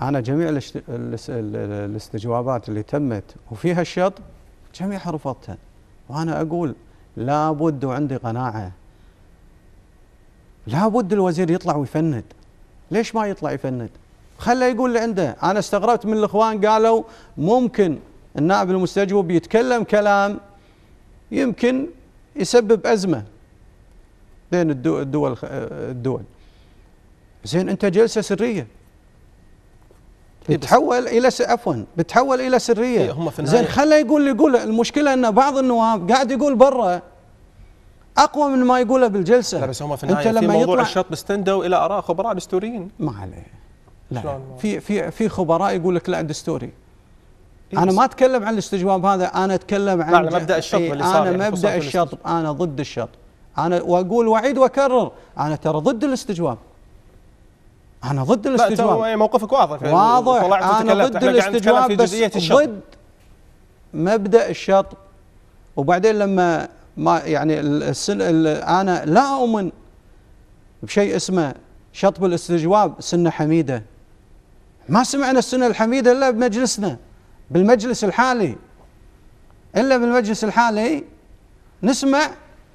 أنا جميع الاستجوابات اللي تمت وفيها الشط جميعها رفضتها وأنا أقول لابد وعندي قناعة لابد الوزير يطلع ويفند ليش ما يطلع يفند خله يقول اللي عنده أنا استغربت من الإخوان قالوا ممكن النائب المستجوب يتكلم كلام يمكن يسبب أزمة بين الدول الدول زين أنت جلسة سرية بتحول الى س... عفوا بتحول الى سريه إيه، هم في زين خله يقول يقول المشكله ان بعض النواب قاعد يقول برا اقوى من ما يقوله بالجلسه لا بس هم في النهايه في موضوع يطلع... الشط استندوا الى اراء خبراء دستوريين ما عليه لا في في في خبراء يقول لك لا دستوري إيه، انا ما اتكلم عن الاستجواب هذا انا اتكلم عن على مبدا الشطب إيه اللي صار انا يعني، مبدا الشطب انا ضد الشطب انا واقول واعيد واكرر انا ترى ضد الاستجواب انا ضد الاستجواب لا موقفك واضح واضح انا ضد الاستجواب بس ضد مبدا الشطب وبعدين لما ما يعني السن انا لا اؤمن بشيء اسمه شطب الاستجواب سنه حميده ما سمعنا السنه الحميده الا بمجلسنا بالمجلس الحالي الا بالمجلس الحالي نسمع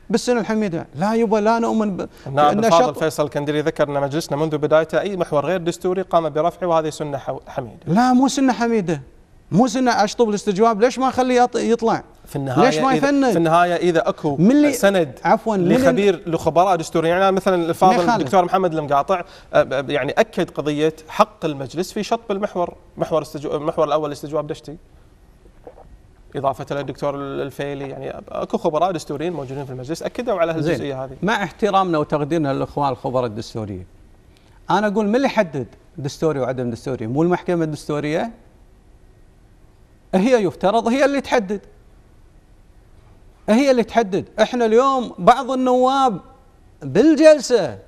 بالسنه الحميده، لا يبا لا نؤمن ب... نعم الفاضل فيصل الكندري ذكر ان مجلسنا منذ بدايته اي محور غير دستوري قام برفعه وهذه سنه حميده. لا مو سنه حميده، مو سنه اشطب الاستجواب، ليش ما اخليه يطلع؟ في النهايه ليش ما يفند؟ في النهايه اذا اكو من سند عفوا لخبير لخبراء دستوريين يعني مثلا الفاضل الدكتور محمد المقاطع يعني اكد قضيه حق المجلس في شطب المحور محور استجو... المحور الاول استجواب دشتي اضافه للدكتور الفيلي يعني اكو خبراء دستوريين موجودين في المجلس اكدوا على الجزئيه هذه مع احترامنا وتقديرنا للاخوان الخبراء الدستوريين انا اقول من اللي يحدد دستوري وعدم دستوري مو المحكمه الدستوريه هي يفترض هي اللي تحدد هي اللي تحدد احنا اليوم بعض النواب بالجلسه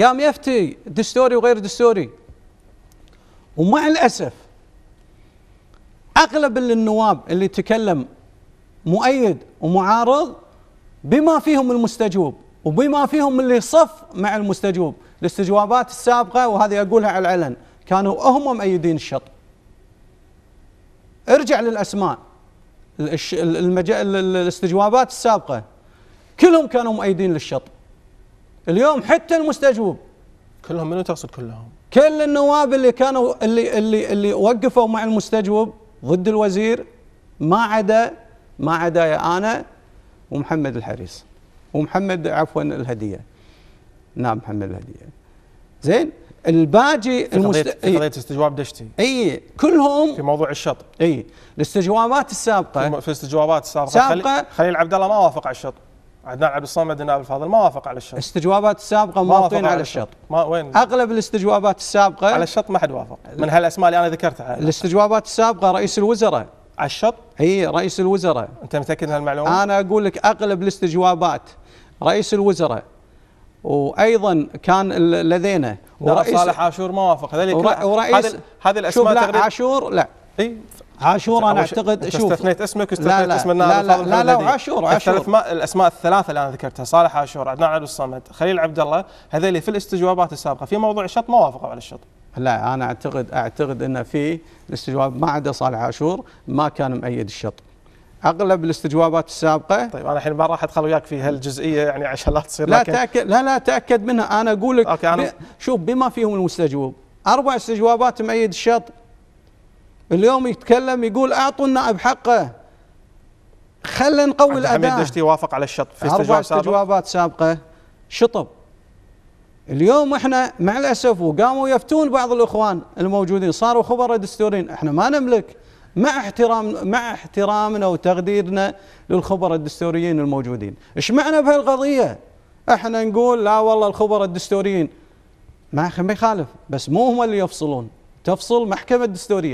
قام يفتي دستوري وغير دستوري ومع الاسف اغلب النواب اللي تكلم مؤيد ومعارض بما فيهم المستجوب وبما فيهم اللي صف مع المستجوب الاستجوابات السابقه وهذه اقولها على العلن كانوا هم مؤيدين الشط ارجع للاسماء المج... الاستجوابات السابقه كلهم كانوا مؤيدين للشط اليوم حتى المستجوب كلهم منو تقصد كلهم؟ كل النواب اللي كانوا اللي اللي اللي وقفوا مع المستجوب ضد الوزير ما عدا ما عدا انا ومحمد الحريص ومحمد عفوا الهديه نعم محمد الهديه زين الباجي في قضيه استجواب دشتي اي كلهم في موضوع الشط اي الاستجوابات السابقه في الاستجوابات السابقه, السابقة خليل عبد الله ما وافق على الشط عدنان عبد الصمد النائب الفاضل ما وافق على الشط استجوابات السابقه موافقين على الشط ما وين اغلب الاستجوابات السابقه على الشط ما حد وافق من هالاسماء اللي انا ذكرتها الاستجوابات السابقه رئيس الوزراء على الشط اي رئيس الوزراء انت متاكد من هالمعلومه انا اقول لك اغلب الاستجوابات رئيس الوزراء وايضا كان لدينا ورئيس صالح عاشور ما وافق هذا ورئيس هذه الاسماء تقريبا عاشور لا اي عاشور انا اعتقد شوف استثنيت اسمك واستثنيت اسم النائب لا لا, لا, عاشور عاشور الاسماء الثلاثه اللي انا ذكرتها صالح عاشور عدنان عبد الصمد خليل عبد الله هذول في الاستجوابات السابقه في موضوع الشط ما وافقوا على الشط لا انا اعتقد اعتقد ان في الاستجواب ما عدا صالح عاشور ما كان مؤيد الشط اغلب الاستجوابات السابقه طيب انا الحين ما راح ادخل وياك في هالجزئيه يعني عشان لا تصير لا إيه؟ تاكد لا لا تاكد منها انا اقول لك أنا شوف بما فيهم المستجوب اربع استجوابات مؤيد الشط اليوم يتكلم يقول اعطوا النائب حقه خلينا نقوي الاداء حميد دشتي وافق على الشطب في استجواب اربع استجوابات سابقه شطب اليوم احنا مع الاسف وقاموا يفتون بعض الاخوان الموجودين صاروا خبراء دستوريين احنا ما نملك مع احترام مع احترامنا وتقديرنا للخبراء الدستوريين الموجودين، ايش معنى بهالقضيه؟ احنا نقول لا والله الخبراء الدستوريين ما يخالف بس مو هم اللي يفصلون، تفصل محكمه الدستوريه